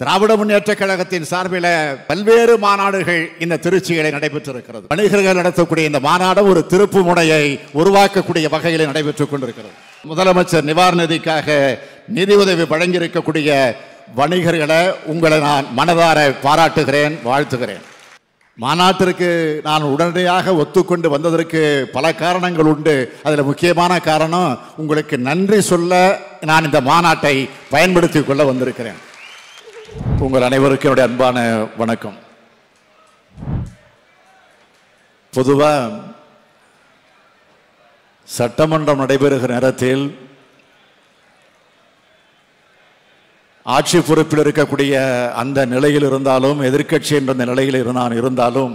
திராவிட முன்னேற்ற கழகத்தின் சார்பில் பல்வேறு மாநாடுகள் இந்த திருச்சியில நடைபெற்றிருக்கிறது வணிகர்கள் நடத்தக்கூடிய இந்த மாநாடு ஒரு திருப்பு முனையை உருவாக்கக்கூடிய வகையில் நடைபெற்றுக் கொண்டிருக்கிறது முதலமைச்சர் நிவாரண நிதிக்காக உதவி வழங்கியிருக்கக்கூடிய வணிகர்களை உங்களை நான் மனதார பாராட்டுகிறேன் வாழ்த்துகிறேன் மாநாட்டிற்கு நான் உடனடியாக ஒத்துக்கொண்டு வந்ததற்கு பல காரணங்கள் உண்டு அதில் முக்கியமான காரணம் உங்களுக்கு நன்றி சொல்ல நான் இந்த மாநாட்டை பயன்படுத்தி கொள்ள வந்திருக்கிறேன் உங்கள் அனைவருக்கும் என்னுடைய அன்பான வணக்கம் பொதுவாக சட்டமன்றம் நடைபெறுகிற நேரத்தில் ஆட்சி பொறுப்பில் இருக்கக்கூடிய அந்த நிலையில் இருந்தாலும் எதிர்கட்சி என்ற நிலையில் நான் இருந்தாலும்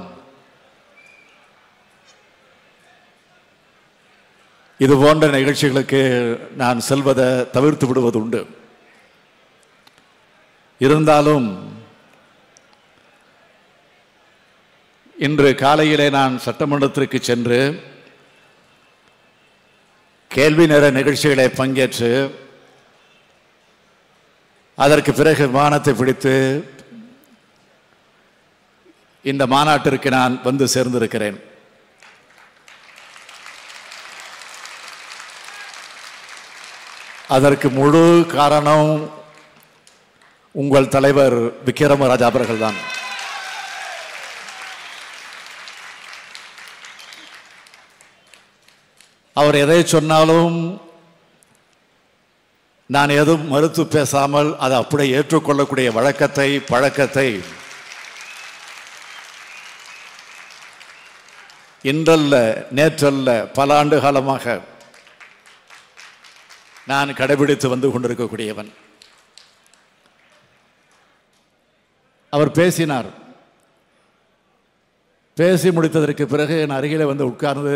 இது போன்ற நிகழ்ச்சிகளுக்கு நான் செல்வதை தவிர்த்து விடுவது உண்டு இருந்தாலும் இன்று காலையிலே நான் சட்டமன்றத்திற்கு சென்று கேள்வி நேர நிகழ்ச்சிகளை பங்கேற்று அதற்கு பிறகு விமானத்தை பிடித்து இந்த மாநாட்டிற்கு நான் வந்து சேர்ந்திருக்கிறேன் அதற்கு முழு காரணம் உங்கள் தலைவர் விக்ரமராஜா அவர்கள் தான் அவர் எதை சொன்னாலும் நான் எதுவும் மறுத்து பேசாமல் அதை அப்படியே ஏற்றுக்கொள்ளக்கூடிய வழக்கத்தை பழக்கத்தை இன்றல்ல நேற்றல்ல பல ஆண்டு காலமாக நான் கடைபிடித்து வந்து கொண்டிருக்கக்கூடியவன் அவர் பேசினார் பேசி முடித்ததற்கு பிறகு என் அருகில் வந்து உட்கார்ந்து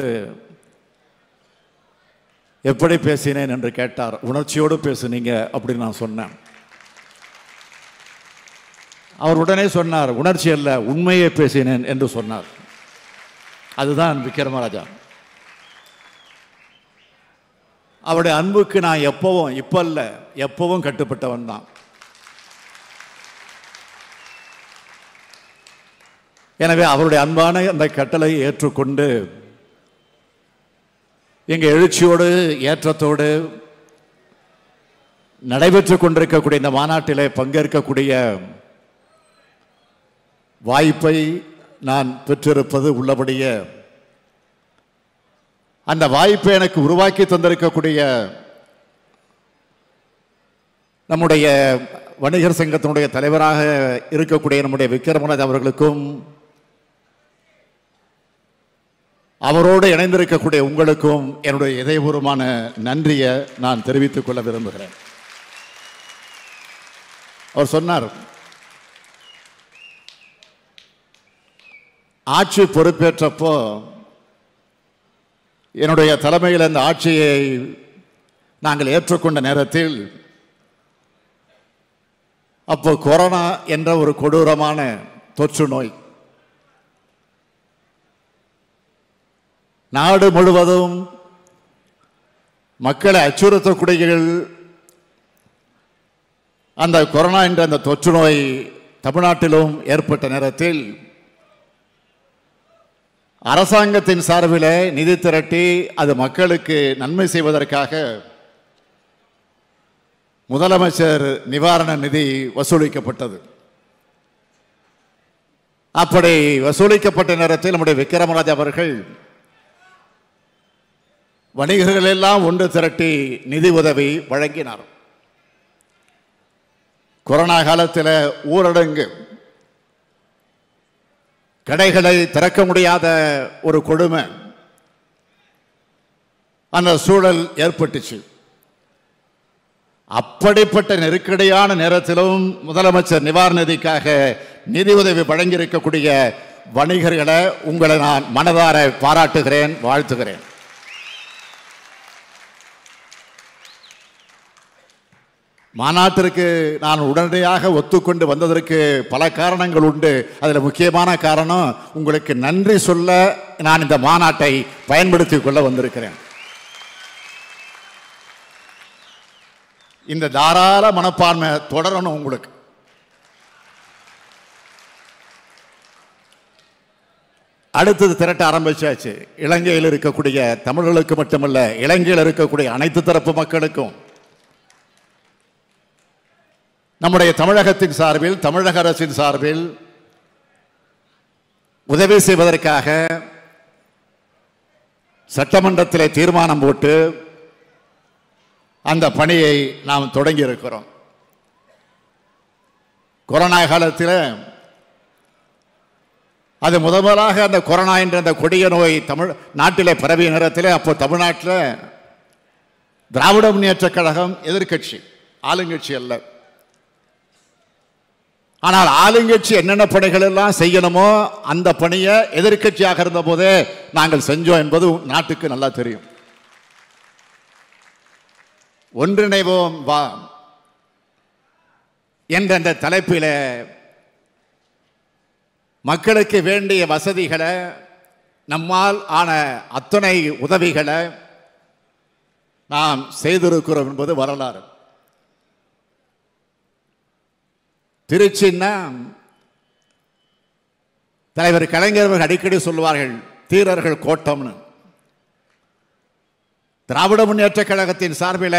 எப்படி பேசினேன் என்று கேட்டார் உணர்ச்சியோடு பேசுனீங்க அப்படின்னு நான் சொன்னேன் அவர் உடனே சொன்னார் உணர்ச்சி அல்ல உண்மையை பேசினேன் என்று சொன்னார் அதுதான் விக்ரமராஜா அவருடைய அன்புக்கு நான் எப்பவும் இப்போ இல்லை எப்பவும் கட்டுப்பட்டவன் தான் எனவே அவருடைய அன்பான அந்த கட்டளை ஏற்றுக்கொண்டு எங்கள் எழுச்சியோடு ஏற்றத்தோடு நடைபெற்றுக் கொண்டிருக்கக்கூடிய இந்த மாநாட்டிலே பங்கேற்கக்கூடிய வாய்ப்பை நான் பெற்றிருப்பது உள்ளபடிய அந்த வாய்ப்பை எனக்கு உருவாக்கி தந்திருக்கக்கூடிய நம்முடைய வணிகர் சங்கத்தினுடைய தலைவராக இருக்கக்கூடிய நம்முடைய விக்ரமராஜ் அவர்களுக்கும் அவரோடு இணைந்திருக்கக்கூடிய உங்களுக்கும் என்னுடைய இதயபூர்வமான நன்றியை நான் தெரிவித்துக் கொள்ள விரும்புகிறேன் அவர் சொன்னார் ஆட்சி பொறுப்பேற்றப்போ என்னுடைய தலைமையில் அந்த ஆட்சியை நாங்கள் ஏற்றுக்கொண்ட நேரத்தில் அப்போ கொரோனா என்ற ஒரு கொடூரமான தொற்று நோய் நாடு முழுவதும் மக்களை அச்சுறுத்தக்கூடிய அந்த கொரோனா என்ற அந்த தொற்று நோய் தமிழ்நாட்டிலும் ஏற்பட்ட நேரத்தில் அரசாங்கத்தின் சார்பில் நிதி திரட்டி அது மக்களுக்கு நன்மை செய்வதற்காக முதலமைச்சர் நிவாரண நிதி வசூலிக்கப்பட்டது அப்படி வசூலிக்கப்பட்ட நேரத்தில் நம்முடைய விக்ரமராஜ் அவர்கள் வணிகர்கள் எல்லாம் ஒன்று திரட்டி நிதி உதவி வழங்கினார் கொரோனா காலத்தில் ஊரடங்கு கடைகளை திறக்க முடியாத ஒரு கொடுமை அந்த சூழல் ஏற்பட்டுச்சு அப்படிப்பட்ட நெருக்கடியான நேரத்திலும் முதலமைச்சர் நிவாரண நிதிக்காக நிதி உதவி வழங்கியிருக்கக்கூடிய வணிகர்களை உங்களை நான் மனதார பாராட்டுகிறேன் வாழ்த்துகிறேன் மாநாட்டிற்கு நான் உடனடியாக ஒத்துக்கொண்டு வந்ததற்கு பல காரணங்கள் உண்டு அதில் முக்கியமான காரணம் உங்களுக்கு நன்றி சொல்ல நான் இந்த மாநாட்டை பயன்படுத்தி கொள்ள வந்திருக்கிறேன் இந்த தாராள மனப்பான்மை தொடரணும் உங்களுக்கு அடுத்தது திரட்ட ஆரம்பிச்சாச்சு இலங்கையில் இருக்கக்கூடிய தமிழர்களுக்கு மட்டுமல்ல இலங்கையில் இருக்கக்கூடிய அனைத்து தரப்பு மக்களுக்கும் நம்முடைய தமிழகத்தின் சார்பில் தமிழக அரசின் சார்பில் உதவி செய்வதற்காக சட்டமன்றத்தில் தீர்மானம் போட்டு அந்த பணியை நாம் தொடங்கி இருக்கிறோம் கொரோனா காலத்தில் அது முதலாக அந்த கொரோனா என்ற அந்த கொடிய நோய் தமிழ் நாட்டில் பரவிய நேரத்தில் அப்போ தமிழ்நாட்டில் திராவிட முன்னேற்ற கழகம் எதிர்கட்சி ஆளுங்கட்சி அல்ல ஆனால் ஆளுங்கட்சி என்னென்ன பணிகள் எல்லாம் செய்யணுமோ அந்த பணியை எதிர்கட்சியாக இருந்த போதே நாங்கள் செஞ்சோம் என்பது நாட்டுக்கு நல்லா தெரியும் ஒன்றிணைவோம் வா என்ற அந்த தலைப்பில் மக்களுக்கு வேண்டிய வசதிகளை நம்மால் ஆன அத்தனை உதவிகளை நாம் செய்திருக்கிறோம் என்பது வரலாறு திருச்சின்னா தலைவர் கலைஞர்கள் அடிக்கடி சொல்லுவார்கள் தீரர்கள் கோட்டம்னு திராவிட முன்னேற்ற கழகத்தின் சார்பில்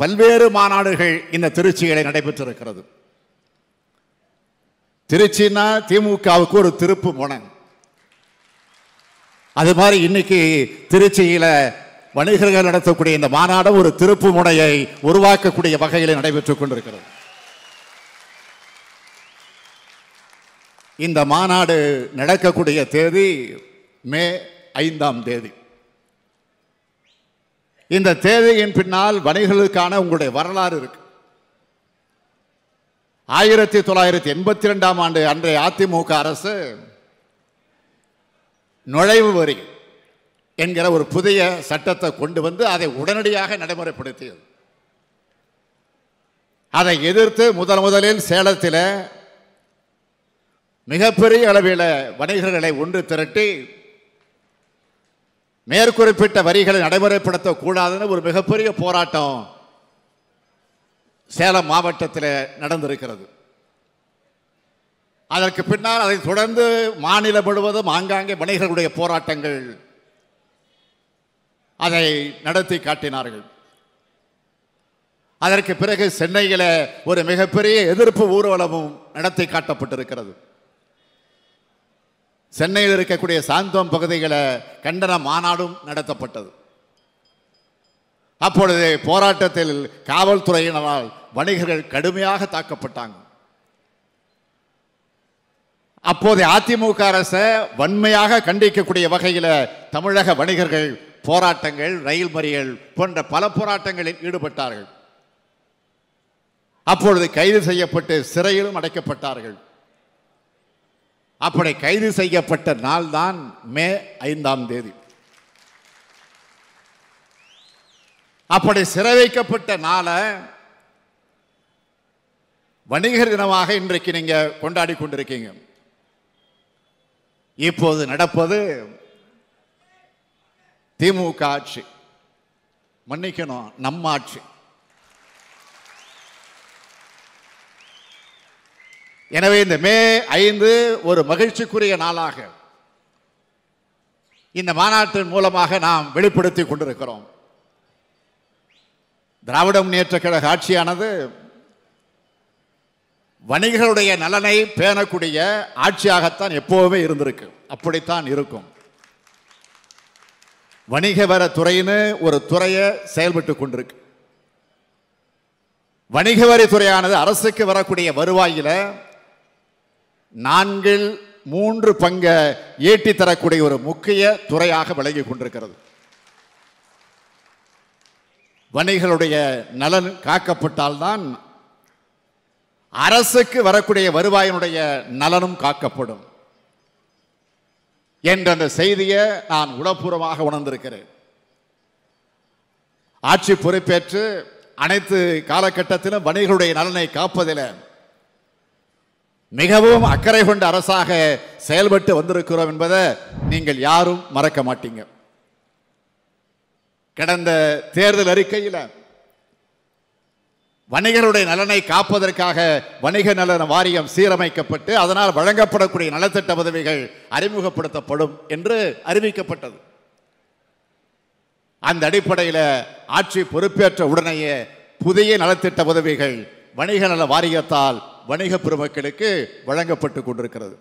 பல்வேறு மாநாடுகள் இந்த திருச்சிகளை நடைபெற்றிருக்கிறது திருச்சின்னா திமுகவுக்கு ஒரு திருப்பு முனை அது மாதிரி இன்னைக்கு திருச்சியில வணிகர்கள் நடத்தக்கூடிய இந்த மாநாடு ஒரு திருப்பு முனையை உருவாக்கக்கூடிய வகையில் நடைபெற்றுக் கொண்டிருக்கிறது இந்த மாநாடு நடக்கக்கூடிய தேதி மே ஐந்தாம் தேதி இந்த தேதியின் பின்னால் வணிகர்களுக்கான உங்களுடைய வரலாறு இருக்கு ஆயிரத்தி தொள்ளாயிரத்தி எண்பத்தி ரெண்டாம் ஆண்டு அன்றைய அதிமுக அரசு நுழைவு வரி என்கிற ஒரு புதிய சட்டத்தை கொண்டு வந்து அதை உடனடியாக நடைமுறைப்படுத்தியது அதை எதிர்த்து முதல் முதலில் சேலத்தில் மிகப்பெரிய அளவில் வணிகர்களை ஒன்று திரட்டி மேற்குறிப்பிட்ட வரிகளை நடைமுறைப்படுத்தக்கூடாதுன்னு ஒரு மிகப்பெரிய போராட்டம் சேலம் மாவட்டத்தில் நடந்திருக்கிறது அதற்கு பின்னால் அதை தொடர்ந்து மாநிலம் முழுவதும் ஆங்காங்கே வணிகர்களுடைய போராட்டங்கள் அதை நடத்தி காட்டினார்கள் அதற்கு பிறகு சென்னையில் ஒரு மிகப்பெரிய எதிர்ப்பு ஊர்வலமும் நடத்தி காட்டப்பட்டிருக்கிறது சென்னையில் இருக்கக்கூடிய சாந்தோம் பகுதிகளை கண்டன மாநாடும் நடத்தப்பட்டது அப்பொழுது போராட்டத்தில் காவல்துறையினரால் வணிகர்கள் கடுமையாக தாக்கப்பட்டாங்க அப்போது அதிமுக அரசை வன்மையாக கண்டிக்கக்கூடிய வகையில் தமிழக வணிகர்கள் போராட்டங்கள் ரயில் மறியல் போன்ற பல போராட்டங்களில் ஈடுபட்டார்கள் அப்பொழுது கைது செய்யப்பட்டு சிறையிலும் அடைக்கப்பட்டார்கள் அப்படி கைது செய்யப்பட்ட நாள்தான் மே ஐந்தாம் தேதி அப்படி சிறை வைக்கப்பட்ட நாளை வணிகர் தினமாக இன்றைக்கு நீங்கள் கொண்டாடி கொண்டிருக்கீங்க இப்போது நடப்பது திமுக ஆட்சி மன்னிக்கணும் நம்ம ஆட்சி எனவே இந்த மே ஐந்து ஒரு மகிழ்ச்சிக்குரிய நாளாக இந்த மாநாட்டின் மூலமாக நாம் வெளிப்படுத்தி கொண்டிருக்கிறோம் திராவிட முன்னேற்ற கழக ஆட்சியானது வணிகர்களுடைய நலனை பேணக்கூடிய ஆட்சியாகத்தான் எப்போவுமே இருந்திருக்கு அப்படித்தான் இருக்கும் வணிக வர துறைன்னு ஒரு துறையை செயல்பட்டு கொண்டிருக்கு வணிக வரி துறையானது அரசுக்கு வரக்கூடிய வருவாயில் நான்கில் மூன்று பங்கை ஏற்றி தரக்கூடிய ஒரு முக்கிய துறையாக விளங்கி கொண்டிருக்கிறது வணிகளுடைய நலன் காக்கப்பட்டால்தான் அரசுக்கு வரக்கூடிய வருவாயினுடைய நலனும் காக்கப்படும் என்ற அந்த செய்தியை நான் உடப்பூர்வமாக உணர்ந்திருக்கிறேன் ஆட்சி பொறுப்பேற்று அனைத்து காலகட்டத்திலும் வணிகளுடைய நலனை காப்பதில் மிகவும் அக்கறை கொண்ட அரசாக செயல்பட்டு வந்திருக்கிறோம் என்பதை நீங்கள் யாரும் மறக்க மாட்டீங்க கடந்த தேர்தல் அறிக்கையில் வணிகருடைய நலனை காப்பதற்காக வணிக நலன வாரியம் சீரமைக்கப்பட்டு அதனால் வழங்கப்படக்கூடிய நலத்திட்ட உதவிகள் அறிமுகப்படுத்தப்படும் என்று அறிவிக்கப்பட்டது அந்த அடிப்படையில் ஆட்சி பொறுப்பேற்ற உடனேயே புதிய நலத்திட்ட உதவிகள் வணிக நல வாரியத்தால் வணிக பெருமக்களுக்கு வழங்கப்பட்டு கொண்டிருக்கிறது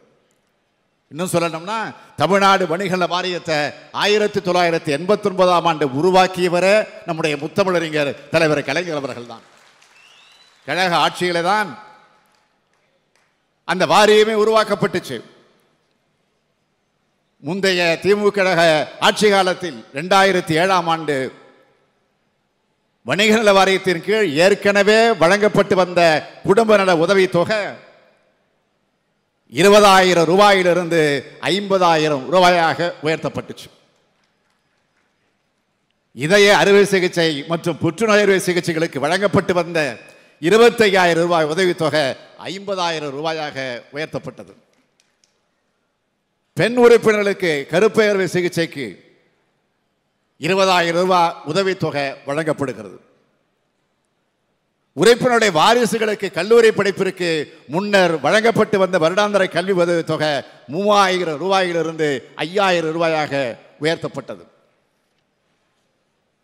இன்னும் சொல்லணும்னா தமிழ்நாடு வணிக நல வாரியத்தை ஆயிரத்தி தொள்ளாயிரத்தி எண்பத்தி ஒன்பதாம் ஆண்டு உருவாக்கியவரே நம்முடைய முத்தமிழறிஞர் தலைவர் கலைஞர் அவர்கள் தான் கழக ஆட்சிகளை தான் அந்த வாரியமே உருவாக்கப்பட்டுச்சு முந்தைய திமுக கழக ஆட்சி காலத்தில் ரெண்டாயிரத்தி ஏழாம் ஆண்டு வணிக நல வாரியத்தின் கீழ் ஏற்கனவே வழங்கப்பட்டு வந்த குடும்ப நல உதவித்தொகை இருபதாயிரம் ரூபாயிலிருந்து ஐம்பதாயிரம் ரூபாயாக உயர்த்தப்பட்டுச்சு இதய அறுவை சிகிச்சை மற்றும் புற்றுநோய் அறுவை சிகிச்சைகளுக்கு வழங்கப்பட்டு வந்த இருபத்தையாயிரம் ரூபாய் உதவித்தொகை ஐம்பதாயிரம் ரூபாயாக உயர்த்தப்பட்டது பெண் உறுப்பினர்களுக்கு கருப்பெயர்வு சிகிச்சைக்கு இருபதாயிரம் ரூபாய் உதவித்தொகை வழங்கப்படுகிறது உறுப்பினருடைய வாரிசுகளுக்கு கல்லூரி படிப்பிற்கு முன்னர் வழங்கப்பட்டு வந்த வருடாந்திர கல்வி உதவித்தொகை மூவாயிரம் ரூபாயிலிருந்து ஐயாயிரம் ரூபாயாக உயர்த்தப்பட்டது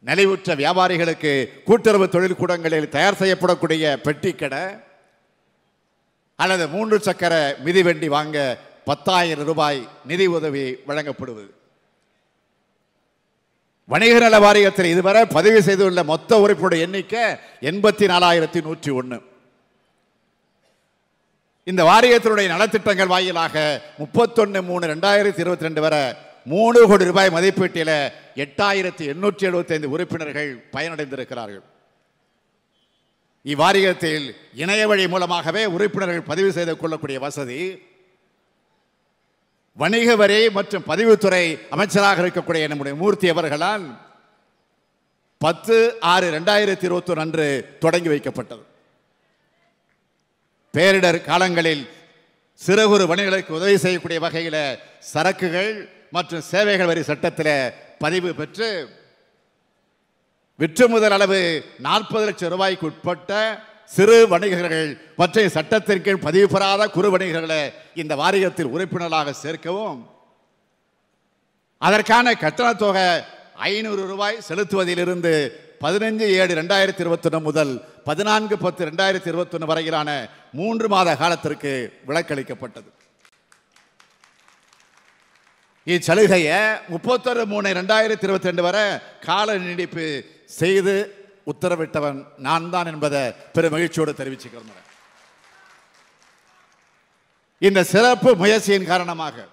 நிலைவுற்ற வியாபாரிகளுக்கு கூட்டுறவு தொழில் கூடங்களில் தயார் செய்யப்படக்கூடிய பெட்டி கடை அல்லது மூன்று சக்கர மிதிவண்டி வாங்க பத்தாயிரம் ரூபாய் நிதி உதவி வழங்கப்படுவது வணிக நல வாரியத்தில் இதுவரை பதிவு செய்துள்ள மொத்த உறுப்பினுடைய எண்ணிக்கை எண்பத்தி நாலாயிரத்தி நூற்றி ஒன்று இந்த வாரியத்தினுடைய நலத்திட்டங்கள் வாயிலாக முப்பத்தொன்று மூணு ரெண்டாயிரத்தி இருபத்தி ரெண்டு வரை மூணு கோடி ரூபாய் மதிப்பீட்டில் எட்டாயிரத்தி எண்ணூற்றி எழுபத்தைந்து உறுப்பினர்கள் பயனடைந்திருக்கிறார்கள் இவ்வாரியத்தில் இணைய வழி மூலமாகவே உறுப்பினர்கள் பதிவு செய்து கொள்ளக்கூடிய வசதி வணிக வரி மற்றும் பதிவுத்துறை அமைச்சராக இருக்கக்கூடிய நம்முடைய மூர்த்தி அவர்களால் பத்து ஆறு ரெண்டாயிரத்தி ஒன்று அன்று தொடங்கி வைக்கப்பட்டது பேரிடர் காலங்களில் சிறு குறு வணிகளுக்கு உதவி செய்யக்கூடிய வகையில் சரக்குகள் மற்றும் சேவைகள் வரி சட்டத்தில் பதிவு பெற்று விற்று முதல் அளவு நாற்பது லட்சம் ரூபாய்க்கு உட்பட்ட சிறு வணிகர்கள் மற்றும் சட்டத்திற்கு பதிவு பெறாத குறு வணிகர்களை இந்த வாரியத்தில் உறுப்பினர்களாக சேர்க்கவும் அதற்கான கட்டணத் தொகை ஐநூறு ரூபாய் செலுத்துவதிலிருந்து பதினைஞ்சு ஏழு ரெண்டாயிரத்தி இருபத்தொன்று முதல் பதினான்கு பத்து ரெண்டாயிரத்தி இருபத்தொன்று வரையிலான மூன்று மாத காலத்திற்கு விலக்களிக்கப்பட்டது இச்சலுகையை முப்பத்தொரு மூணு ரெண்டாயிரத்தி இருபத்தி ரெண்டு வரை கால நீடிப்பு செய்து உத்தரவிட்டவன் நான் தான் என்பதை பெரு மகிழ்ச்சியோடு தெரிவிச்சுக்கிறேன் இந்த சிறப்பு முயற்சியின் காரணமாக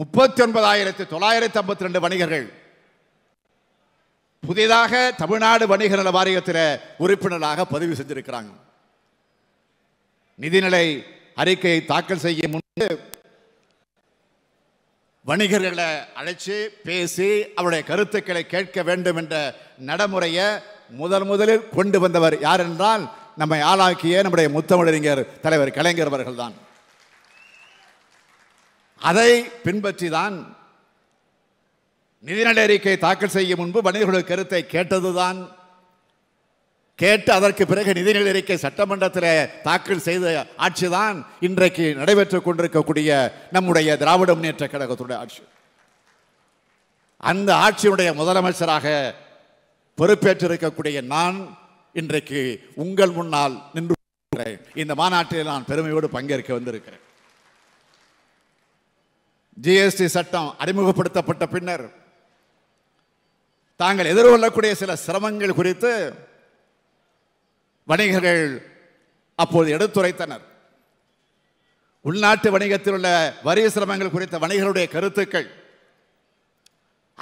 முப்பத்தி ஒன்பதாயிரத்தி தொள்ளாயிரத்தி ஐம்பத்தி ரெண்டு வணிகர்கள் புதிதாக தமிழ்நாடு வணிக நல வாரியத்தில் உறுப்பினராக பதிவு செஞ்சிருக்கிறாங்க நிதிநிலை அறிக்கையை தாக்கல் செய்ய முன்பு வணிகர்களை அழைச்சி பேசி அவருடைய கருத்துக்களை கேட்க வேண்டும் என்ற நடைமுறையை முதல் முதலில் கொண்டு வந்தவர் யார் என்றால் நம்மை ஆளாக்கிய நம்முடைய முத்தமிழறிஞர் தலைவர் கலைஞர் அவர்கள்தான் அதை பின்பற்றி தான் நிதிநிலை அறிக்கை தாக்கல் செய்யும் முன்பு வணிகர்களுடைய கருத்தை கேட்டதுதான் கேட்டு அதற்கு பிறகு நிதிநிலை அறிக்கை சட்டமன்றத்தில் தாக்கல் செய்த ஆட்சிதான் இன்றைக்கு நடைபெற்று கொண்டிருக்கக்கூடிய நம்முடைய திராவிட முன்னேற்ற கழகத்துடைய ஆட்சி அந்த ஆட்சியினுடைய முதலமைச்சராக பொறுப்பேற்றிருக்கக்கூடிய நான் இன்றைக்கு உங்கள் முன்னால் நின்று இந்த மாநாட்டில் நான் பெருமையோடு பங்கேற்க வந்திருக்கிறேன் ஜிஎஸ்டி சட்டம் அறிமுகப்படுத்தப்பட்ட பின்னர் தாங்கள் எதிர்கொள்ளக்கூடிய சில சிரமங்கள் குறித்து வணிகர்கள் அப்போது எடுத்துரைத்தனர் உள்நாட்டு வணிகத்தில் உள்ள வரி சிரமங்கள் குறித்த வணிகருடைய கருத்துக்கள்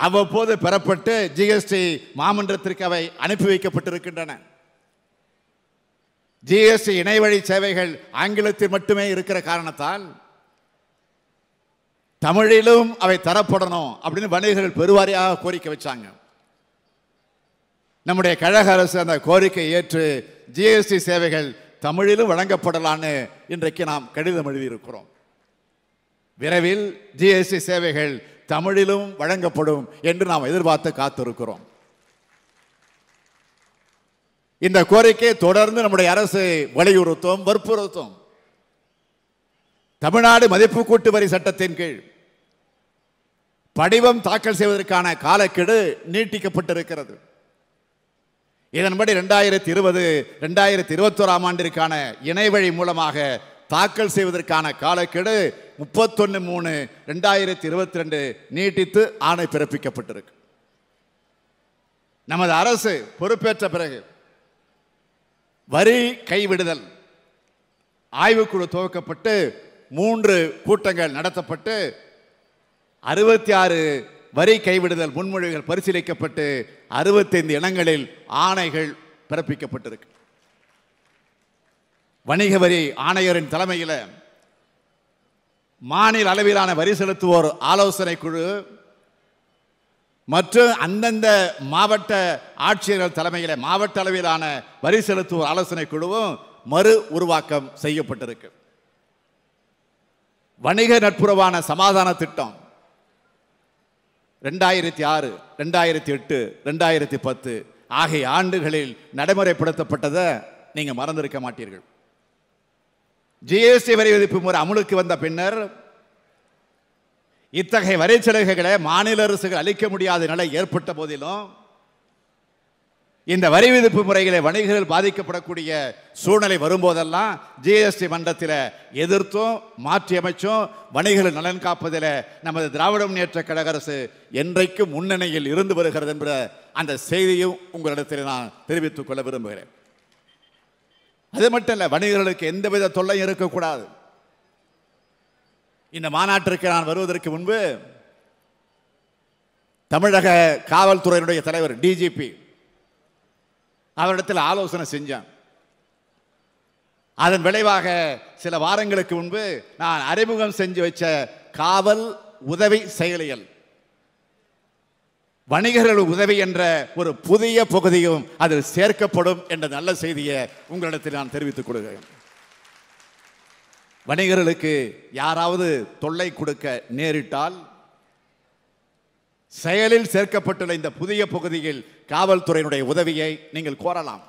அவ்வப்போது பெறப்பட்டு ஜிஎஸ்டி மாமன்றத்திற்கு அவை அனுப்பி வைக்கப்பட்டிருக்கின்றன ஜிஎஸ்டி இணையவழி சேவைகள் ஆங்கிலத்தில் மட்டுமே இருக்கிற காரணத்தால் தமிழிலும் அவை தரப்படணும் அப்படின்னு வணிகர்கள் பெருவாரியாக கோரிக்கை வச்சாங்க நம்முடைய கழக அரசு அந்த கோரிக்கை ஏற்று ஜிஎஸ்டி சேவைகள் தமிழிலும் வழங்கப்படலான்னு இன்றைக்கு நாம் கடிதம் எழுதியிருக்கிறோம் விரைவில் ஜிஎஸ்டி சேவைகள் தமிழிலும் வழங்கப்படும் என்று நாம் எதிர்பார்த்து காத்திருக்கிறோம் இந்த கோரிக்கை தொடர்ந்து நம்முடைய அரசு வலியுறுத்தும் வற்புறுத்தும் தமிழ்நாடு மதிப்பு கூட்டு வரி சட்டத்தின் கீழ் படிவம் தாக்கல் செய்வதற்கான காலக்கெடு நீட்டிக்கப்பட்டிருக்கிறது இதன்படி ரெண்டாயிரத்தி இருபது ரெண்டாயிரத்தி இருபத்தோராம் ஆண்டிற்கான இணையவழி மூலமாக தாக்கல் செய்வதற்கான காலக்கெடு முப்பத்தொன்று மூணு ரெண்டாயிரத்தி இருபத்தி ரெண்டு நீட்டித்து ஆணை பிறப்பிக்கப்பட்டிருக்கு நமது அரசு பொறுப்பேற்ற பிறகு வரி கைவிடுதல் ஆய்வுக்குழு துவக்கப்பட்டு மூன்று கூட்டங்கள் நடத்தப்பட்டு அறுபத்தி ஆறு வரி கைவிடுதல் முன்மொழிகள் பரிசீலிக்கப்பட்டு அறுபத்தைந்து இடங்களில் ஆணைகள் பிறப்பிக்கப்பட்டிருக்கு வணிக வரி ஆணையரின் தலைமையில் மாநில அளவிலான வரி செலுத்துவோர் ஆலோசனை குழு மற்றும் அந்தந்த மாவட்ட ஆட்சியர்கள் தலைமையில் மாவட்ட அளவிலான வரி செலுத்துவோர் ஆலோசனை குழுவும் மறு உருவாக்கம் செய்யப்பட்டிருக்கு வணிக நட்புறவான சமாதான திட்டம் ரெண்டாயிரத்தி ஆறு ரெண்டாயிரத்தி எட்டு ரெண்டாயிரத்தி பத்து ஆகிய ஆண்டுகளில் நடைமுறைப்படுத்தப்பட்டதை நீங்கள் மறந்திருக்க மாட்டீர்கள் ஜிஎஸ்டி வரி விதிப்பு முறை அமலுக்கு வந்த பின்னர் இத்தகைய வரிச்சலுகைகளை மாநில அரசுகள் அளிக்க முடியாத நிலை ஏற்பட்ட போதிலும் இந்த வரி விதிப்பு முறைகளை வணிகர்கள் பாதிக்கப்படக்கூடிய சூழ்நிலை வரும்போதெல்லாம் ஜிஎஸ்டி மன்றத்தில் எதிர்த்தும் மாற்றி அமைச்சும் வணிகர்கள் நலன் காப்பதில் நமது திராவிட முன்னேற்ற கழக அரசு என்றைக்கும் முன்னணியில் இருந்து வருகிறது என்ற அந்த செய்தியும் உங்களிடத்தில் நான் தெரிவித்துக் கொள்ள விரும்புகிறேன் அது மட்டும் இல்லை வணிகர்களுக்கு எந்தவித தொல்லையும் இருக்கக்கூடாது இந்த மாநாட்டிற்கு நான் வருவதற்கு முன்பு தமிழக காவல்துறையினுடைய தலைவர் டிஜிபி அவரிடத்தில் ஆலோசனை செஞ்சேன் அதன் விளைவாக சில வாரங்களுக்கு முன்பு நான் அறிமுகம் செஞ்சு வச்ச காவல் உதவி செயலியல் வணிகர்கள் உதவி என்ற ஒரு புதிய பகுதியும் அதில் சேர்க்கப்படும் என்ற நல்ல செய்தியை உங்களிடத்தில் நான் தெரிவித்துக் கொள்கிறேன் வணிகர்களுக்கு யாராவது தொல்லை கொடுக்க நேரிட்டால் செயலில் சேர்க்கப்பட்டுள்ள இந்த புதிய பகுதியில் காவல்துறையினுடைய உதவியை நீங்கள் கோரலாம்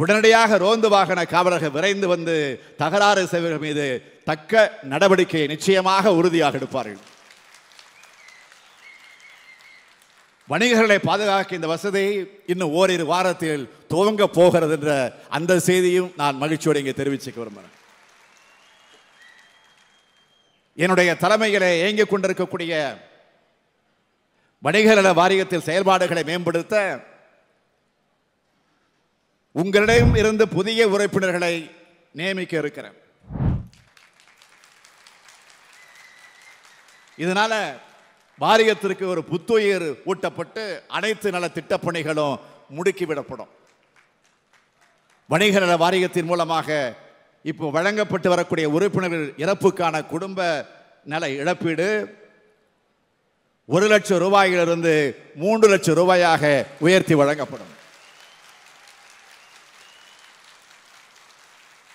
உடனடியாக ரோந்து வாகன காவலர்கள் விரைந்து வந்து தகராறு செய்வர்கள் மீது தக்க நடவடிக்கையை நிச்சயமாக உறுதியாக எடுப்பார்கள் வணிகர்களை பாதுகாக்க இந்த வசதி இன்னும் ஓரிரு வாரத்தில் துவங்க போகிறது என்ற அந்த செய்தியும் நான் மகிழ்ச்சியோடு இங்கே தெரிவிச்சுக்க விரும்புகிறேன் என்னுடைய தலைமையிலே இயங்கிக் கொண்டிருக்கக்கூடிய வணிகநல வாரியத்தில் செயல்பாடுகளை மேம்படுத்த உங்களிடம் இருந்து புதிய உறுப்பினர்களை நியமிக்க இருக்கிறேன் இதனால வாரியத்திற்கு ஒரு புத்துயிர் ஊட்டப்பட்டு அனைத்து நல திட்டப்பணிகளும் முடுக்கிவிடப்படும் வணிக நல வாரியத்தின் மூலமாக இப்போ வழங்கப்பட்டு வரக்கூடிய உறுப்பினர்கள் இறப்புக்கான குடும்ப நல இழப்பீடு ஒரு லட்சம் ரூபாயிலிருந்து மூன்று லட்சம் ரூபாயாக உயர்த்தி வழங்கப்படும்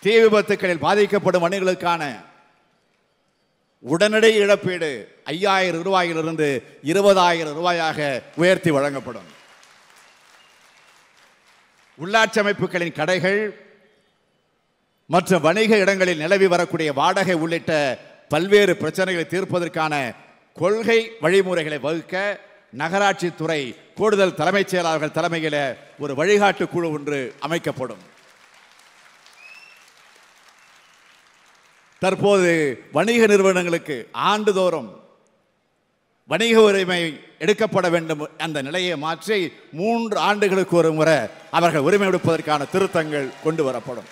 தீ விபத்துக்களில் பாதிக்கப்படும் வணிகளுக்கான உடனடி இழப்பீடு ஐயாயிரம் ரூபாயிலிருந்து இருபதாயிரம் ரூபாயாக உயர்த்தி வழங்கப்படும் உள்ளாட்சி அமைப்புகளின் கடைகள் மற்ற வணிக இடங்களில் நிலவி வரக்கூடிய வாடகை உள்ளிட்ட பல்வேறு பிரச்சனைகளை தீர்ப்பதற்கான கொள்கை வழிமுறைகளை வகுக்க நகராட்சி துறை கூடுதல் தலைமைச் செயலாளர்கள் தலைமையில் ஒரு வழிகாட்டு குழு ஒன்று அமைக்கப்படும் தற்போது வணிக நிறுவனங்களுக்கு ஆண்டுதோறும் வணிக உரிமை எடுக்கப்பட வேண்டும் அந்த நிலையை மாற்றி மூன்று ஆண்டுகளுக்கு ஒரு முறை அவர்கள் உரிமை எடுப்பதற்கான திருத்தங்கள் கொண்டு வரப்படும்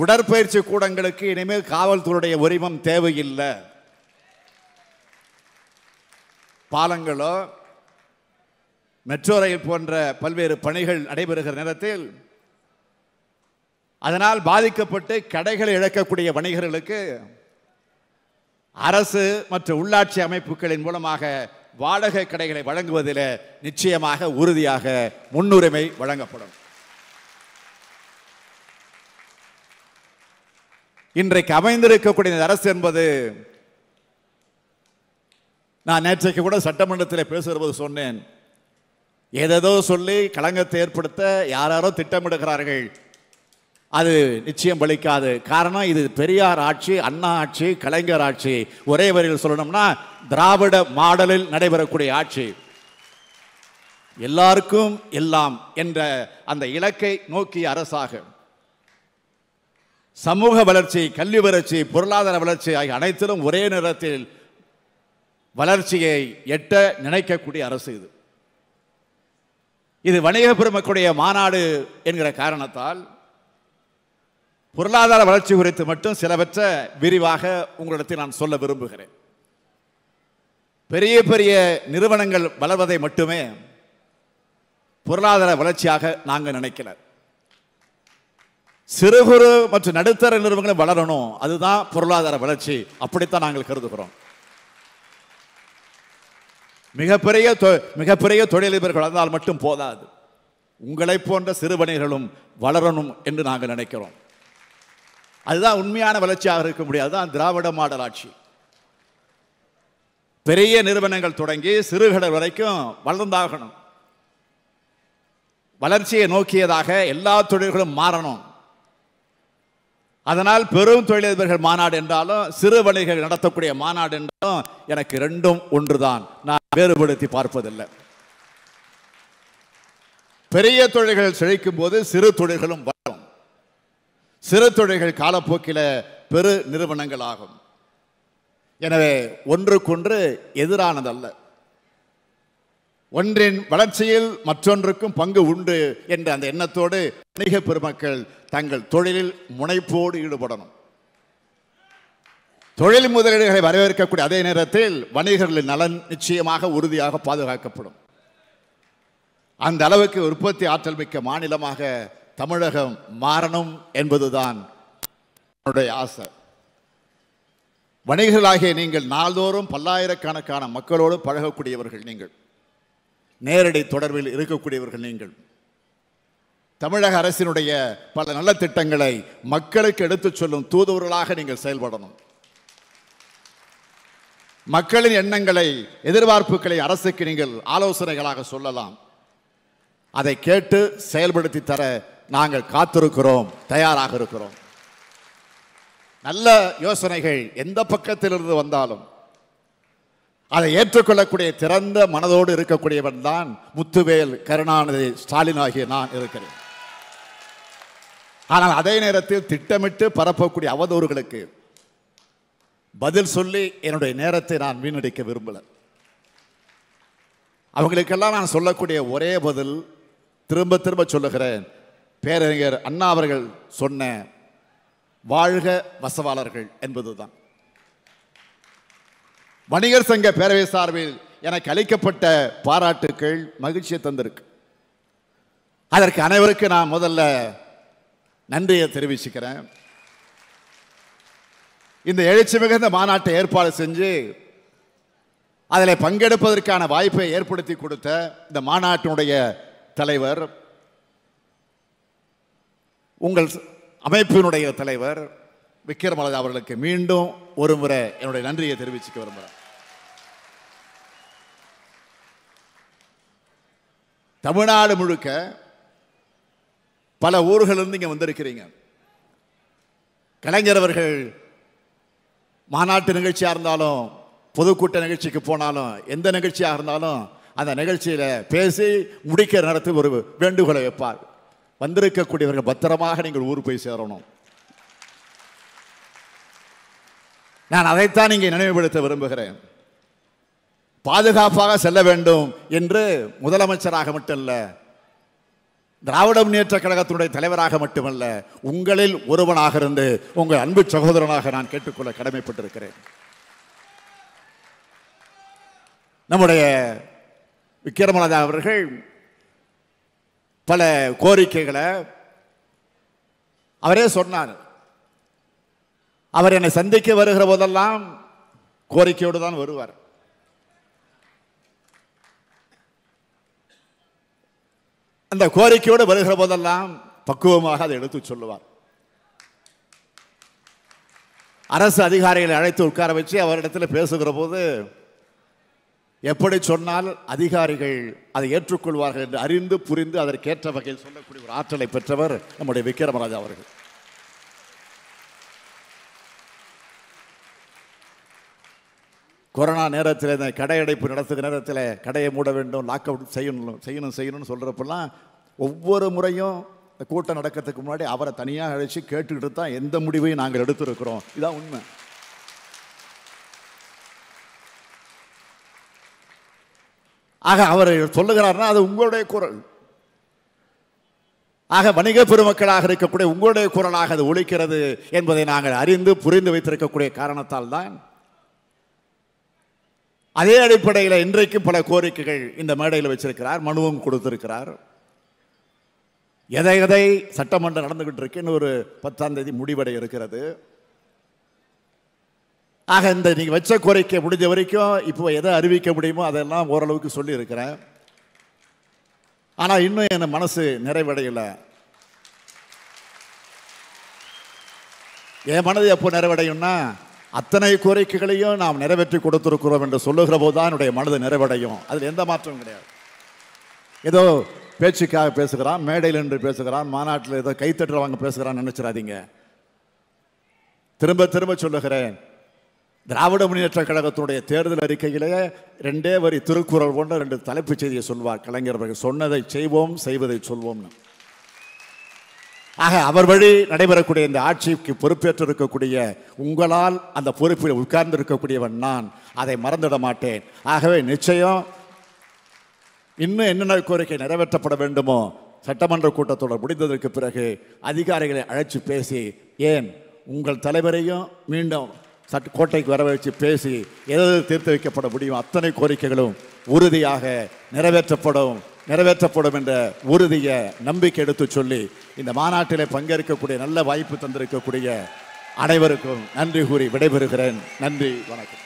உடற்பயிற்சி கூடங்களுக்கு இனிமேல் காவல்துறையுடைய உரிமம் தேவையில்லை பாலங்களோ மெட்ரோ ரயில் போன்ற பல்வேறு பணிகள் நடைபெறுகிற நேரத்தில் அதனால் பாதிக்கப்பட்டு கடைகளை இழக்கக்கூடிய வணிகர்களுக்கு அரசு மற்றும் உள்ளாட்சி அமைப்புகளின் மூலமாக வாடகை கடைகளை வழங்குவதில் நிச்சயமாக உறுதியாக முன்னுரிமை வழங்கப்படும் இன்றைக்கு அமைந்திருக்கக்கூடிய அரசு என்பது நான் நேற்றைக்கு கூட சட்டமன்றத்தில் பேசுகிறபோது சொன்னேன் ஏதேதோ சொல்லி களங்கத்தை ஏற்படுத்த யாராரோ திட்டமிடுகிறார்கள் அது நிச்சயம் பலிக்காது காரணம் இது பெரியார் ஆட்சி அண்ணா ஆட்சி கலைஞர் ஆட்சி ஒரே வரையில் சொல்லணும்னா திராவிட மாடலில் நடைபெறக்கூடிய ஆட்சி எல்லாருக்கும் எல்லாம் என்ற அந்த இலக்கை நோக்கிய அரசாகும் சமூக வளர்ச்சி கல்வி வளர்ச்சி பொருளாதார வளர்ச்சி ஆகிய அனைத்திலும் ஒரே நேரத்தில் வளர்ச்சியை எட்ட நினைக்கக்கூடிய அரசு இது இது வணிக பெருமக்களுடைய மாநாடு என்கிற காரணத்தால் பொருளாதார வளர்ச்சி குறித்து மட்டும் சிலவற்றை விரிவாக உங்களிடத்தில் நான் சொல்ல விரும்புகிறேன் பெரிய பெரிய நிறுவனங்கள் வளர்வதை மட்டுமே பொருளாதார வளர்ச்சியாக நாங்கள் நினைக்கிறோம் சிறு குறு மற்றும் நடுத்தர நிறுவனங்களும் வளரணும் அதுதான் பொருளாதார வளர்ச்சி அப்படித்தான் நாங்கள் கருதுகிறோம் மிகப்பெரிய மிகப்பெரிய தொழிலதிபர்கள் வளர்ந்தால் மட்டும் போதாது உங்களை போன்ற சிறுவணிகளும் வளரணும் என்று நாங்கள் நினைக்கிறோம் அதுதான் உண்மையான வளர்ச்சியாக இருக்க முடியாது தான் திராவிட மாடல் ஆட்சி பெரிய நிறுவனங்கள் தொடங்கி சிறுகடல் வரைக்கும் வளர்ந்தாகணும் வளர்ச்சியை நோக்கியதாக எல்லா தொழில்களும் மாறணும் அதனால் பெரும் தொழிலதிபர்கள் மாநாடு என்றாலும் சிறு வணிகர்கள் நடத்தக்கூடிய மாநாடு என்றாலும் எனக்கு ரெண்டும் ஒன்றுதான் நான் வேறுபடுத்தி பார்ப்பதில்லை பெரிய தொழில்கள் செழிக்கும் போது சிறு தொழில்களும் வரும் சிறு தொழில்கள் காலப்போக்கில் பெரு நிறுவனங்கள் ஆகும் எனவே ஒன்றுக்கொன்று எதிரானதல்ல ஒன்றின் வளர்ச்சியில் மற்றொன்றுக்கும் பங்கு உண்டு என்ற அந்த எண்ணத்தோடு வணிக பெருமக்கள் தங்கள் தொழிலில் முனைப்போடு ஈடுபடணும் தொழில் முதலீடுகளை வரவேற்கக்கூடிய அதே நேரத்தில் வணிகர்களின் நலன் நிச்சயமாக உறுதியாக பாதுகாக்கப்படும் அந்த அளவுக்கு உற்பத்தி ஆற்றல் மிக்க மாநிலமாக தமிழகம் மாறணும் என்பதுதான் என்னுடைய ஆசை வணிகர்களாகிய நீங்கள் நாள்தோறும் பல்லாயிரக்கணக்கான மக்களோடு பழகக்கூடியவர்கள் நீங்கள் நேரடி தொடர்பில் இருக்கக்கூடியவர்கள் நீங்கள் தமிழக அரசினுடைய பல நல்ல திட்டங்களை மக்களுக்கு எடுத்துச் சொல்லும் தூதுவர்களாக நீங்கள் செயல்படணும் மக்களின் எண்ணங்களை எதிர்பார்ப்புகளை அரசுக்கு நீங்கள் ஆலோசனைகளாக சொல்லலாம் அதை கேட்டு செயல்படுத்தி தர நாங்கள் காத்திருக்கிறோம் தயாராக இருக்கிறோம் நல்ல யோசனைகள் எந்த பக்கத்திலிருந்து வந்தாலும் அதை ஏற்றுக்கொள்ளக்கூடிய திறந்த மனதோடு இருக்கக்கூடியவன் தான் முத்துவேல் கருணாநிதி ஸ்டாலின் ஆகிய நான் இருக்கிறேன் ஆனால் அதே நேரத்தில் திட்டமிட்டு பரப்பக்கூடிய அவதூறுகளுக்கு பதில் சொல்லி என்னுடைய நேரத்தை நான் வீணடிக்க விரும்பல அவங்களுக்கெல்லாம் நான் சொல்லக்கூடிய ஒரே பதில் திரும்ப திரும்ப சொல்லுகிறேன் பேரறிஞர் அண்ணா அவர்கள் சொன்ன வாழ்க வசவாளர்கள் என்பதுதான் வணிகர் சங்க பேரவை சார்பில் எனக்கு அளிக்கப்பட்ட பாராட்டுக்கள் மகிழ்ச்சியை தந்திருக்கு அதற்கு அனைவருக்கும் நான் முதல்ல நன்றியை தெரிவிச்சுக்கிறேன் இந்த எழுச்சி மிகுந்த மாநாட்டை ஏற்பாடு செஞ்சு அதில் பங்கெடுப்பதற்கான வாய்ப்பை ஏற்படுத்தி கொடுத்த இந்த மாநாட்டினுடைய தலைவர் உங்கள் அமைப்பினுடைய தலைவர் விக்ரமலதா அவர்களுக்கு மீண்டும் ஒரு முறை என்னுடைய நன்றியை தெரிவிச்சுக்க விரும்புகிறேன் தமிழ்நாடு முழுக்க பல ஊர்களிலிருந்து இங்கே வந்திருக்கிறீங்க கலைஞர் அவர்கள் மாநாட்டு நிகழ்ச்சியாக இருந்தாலும் பொதுக்கூட்ட நிகழ்ச்சிக்கு போனாலும் எந்த நிகழ்ச்சியாக இருந்தாலும் அந்த நிகழ்ச்சியில் பேசி முடிக்கிற நேரத்தில் ஒரு வேண்டுகோளை வைப்பார் வந்திருக்கக்கூடியவர்கள் பத்திரமாக நீங்கள் ஊர் போய் சேரணும் நான் அதைத்தான் இங்கே நினைவுபடுத்த விரும்புகிறேன் பாதுகாப்பாக செல்ல வேண்டும் என்று முதலமைச்சராக மட்டுமல்ல திராவிட முன்னேற்ற கழகத்தினுடைய தலைவராக மட்டுமல்ல உங்களில் ஒருவனாக இருந்து உங்கள் அன்பு சகோதரனாக நான் கேட்டுக்கொள்ள கடமைப்பட்டிருக்கிறேன் நம்முடைய விக்ரமராஜா அவர்கள் பல கோரிக்கைகளை அவரே சொன்னார் அவர் என்னை சந்திக்க வருகிற போதெல்லாம் கோரிக்கையோடு தான் வருவார் அந்த கோரிக்கையோடு வருகிற போதெல்லாம் பக்குவமாக அதை எடுத்து சொல்லுவார் அரசு அதிகாரிகளை அழைத்து உட்கார வச்சு அவரிடத்தில் பேசுகிற போது எப்படி சொன்னால் அதிகாரிகள் அதை ஏற்றுக்கொள்வார்கள் என்று அறிந்து புரிந்து அதற்கேற்ற வகையில் சொல்லக்கூடிய ஒரு ஆற்றலை பெற்றவர் நம்முடைய விக்ரமராஜா அவர்கள் கொரோனா நேரத்தில் இந்த கடையடைப்பு நடத்துகிற நேரத்தில் கடையை மூட வேண்டும் லாக் அவுட் செய்யணும் செய்யணும் செய்யணும்னு சொல்கிறப்பெல்லாம் ஒவ்வொரு முறையும் இந்த கூட்டம் நடக்கிறதுக்கு முன்னாடி அவரை தனியாக அழைச்சி கேட்டுக்கிட்டு தான் எந்த முடிவையும் நாங்கள் எடுத்திருக்கிறோம் இதான் உண்மை ஆக அவர் சொல்லுகிறார்னா அது உங்களுடைய குரல் ஆக வணிக பெருமக்களாக இருக்கக்கூடிய உங்களுடைய குரலாக அது ஒழிக்கிறது என்பதை நாங்கள் அறிந்து புரிந்து வைத்திருக்கக்கூடிய காரணத்தால் தான் அதே அடிப்படையில் இன்றைக்கு பல கோரிக்கைகள் இந்த மேடையில் வச்சிருக்கிறார் மனுவும் கொடுத்திருக்கிறார் எதை எதை சட்டமன்றம் நடந்துகிட்டு இருக்கு ஒரு பத்தாம் தேதி முடிவடை இருக்கிறது ஆக இந்த நீங்கள் வச்ச கோரிக்கை முடிஞ்ச வரைக்கும் இப்போ எதை அறிவிக்க முடியுமோ அதெல்லாம் ஓரளவுக்கு சொல்லியிருக்கிறேன் ஆனால் இன்னும் என் மனசு நிறைவடையலை என் மனது எப்போ நிறைவடையும்னா அத்தனை கோரிக்கைகளையும் நாம் நிறைவேற்றி கொடுத்திருக்கிறோம் என்று சொல்லுகிற போது தான் என்னுடைய மனது நிறைவடையும் அதில் எந்த மாற்றமும் கிடையாது ஏதோ பேச்சுக்காக பேசுகிறான் மேடையில் என்று பேசுகிறான் மாநாட்டில் ஏதோ வாங்க பேசுகிறான்னு நினைச்சிடாதீங்க திரும்ப திரும்ப சொல்லுகிறேன் திராவிட முன்னேற்ற கழகத்தினுடைய தேர்தல் அறிக்கையிலே ரெண்டே வரி திருக்குறள் போன்ற ரெண்டு தலைப்புச் செய்தியை சொல்வார் கலைஞர் சொன்னதை செய்வோம் செய்வதை சொல்வோம்னு ஆக அவர் வழி நடைபெறக்கூடிய இந்த ஆட்சிக்கு பொறுப்பேற்றிருக்கக்கூடிய உங்களால் அந்த பொறுப்பில் உட்கார்ந்து இருக்கக்கூடியவன் நான் அதை மறந்துட மாட்டேன் ஆகவே நிச்சயம் இன்னும் என்னென்ன கோரிக்கை நிறைவேற்றப்பட வேண்டுமோ சட்டமன்ற கூட்டத்தொடர் முடிந்ததற்கு பிறகு அதிகாரிகளை அழைச்சி பேசி ஏன் உங்கள் தலைவரையும் மீண்டும் சட் கோட்டைக்கு வர பேசி எதாவது தீர்த்து வைக்கப்பட முடியும் அத்தனை கோரிக்கைகளும் உறுதியாக நிறைவேற்றப்படும் நிறைவேற்றப்படும் என்ற உறுதியை நம்பிக்கை எடுத்து சொல்லி இந்த மாநாட்டில் பங்கேற்கக்கூடிய நல்ல வாய்ப்பு தந்திருக்கக்கூடிய அனைவருக்கும் நன்றி கூறி விடைபெறுகிறேன் நன்றி வணக்கம்